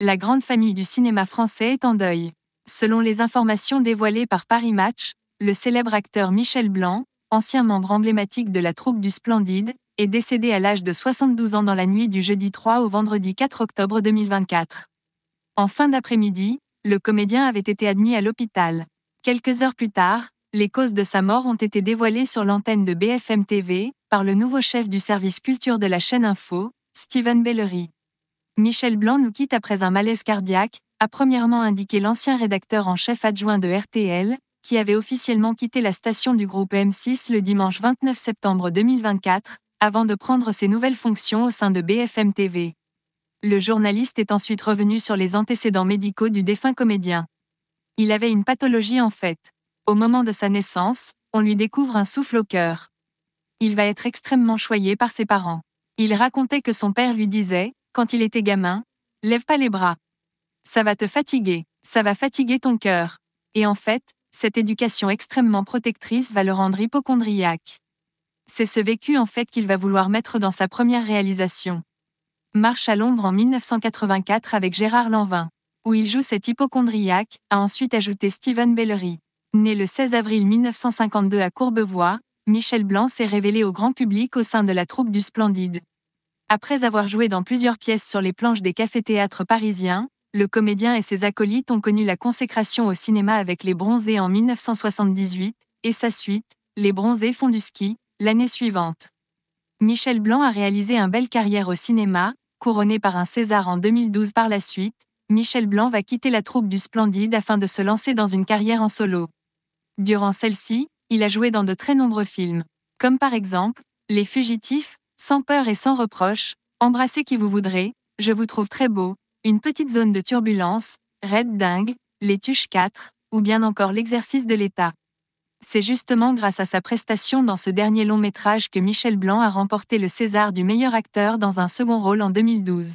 La grande famille du cinéma français est en deuil. Selon les informations dévoilées par Paris Match, le célèbre acteur Michel Blanc, ancien membre emblématique de la troupe du Splendide, est décédé à l'âge de 72 ans dans la nuit du jeudi 3 au vendredi 4 octobre 2024. En fin d'après-midi, le comédien avait été admis à l'hôpital. Quelques heures plus tard, les causes de sa mort ont été dévoilées sur l'antenne de BFM TV par le nouveau chef du service culture de la chaîne Info, Steven Bellery. Michel Blanc nous quitte après un malaise cardiaque, a premièrement indiqué l'ancien rédacteur en chef adjoint de RTL, qui avait officiellement quitté la station du groupe M6 le dimanche 29 septembre 2024, avant de prendre ses nouvelles fonctions au sein de BFM TV. Le journaliste est ensuite revenu sur les antécédents médicaux du défunt comédien. Il avait une pathologie en fait. Au moment de sa naissance, on lui découvre un souffle au cœur. Il va être extrêmement choyé par ses parents. Il racontait que son père lui disait quand il était gamin, lève pas les bras. Ça va te fatiguer, ça va fatiguer ton cœur. Et en fait, cette éducation extrêmement protectrice va le rendre hypochondriaque. C'est ce vécu en fait qu'il va vouloir mettre dans sa première réalisation. Marche à l'ombre en 1984 avec Gérard Lanvin, où il joue cet hypochondriaque, a ensuite ajouté Stephen Bellery. Né le 16 avril 1952 à Courbevoie, Michel Blanc s'est révélé au grand public au sein de la troupe du Splendide. Après avoir joué dans plusieurs pièces sur les planches des cafés-théâtres parisiens, le comédien et ses acolytes ont connu la consécration au cinéma avec Les Bronzés en 1978, et sa suite, Les Bronzés font du ski, l'année suivante. Michel Blanc a réalisé une belle carrière au cinéma, couronné par un César en 2012 par la suite, Michel Blanc va quitter la troupe du Splendide afin de se lancer dans une carrière en solo. Durant celle-ci, il a joué dans de très nombreux films, comme par exemple Les Fugitifs, sans peur et sans reproche, embrassez qui vous voudrez, je vous trouve très beau, une petite zone de turbulence, Red dingue, les tuches 4, ou bien encore l'exercice de l'État. C'est justement grâce à sa prestation dans ce dernier long métrage que Michel Blanc a remporté le César du meilleur acteur dans un second rôle en 2012.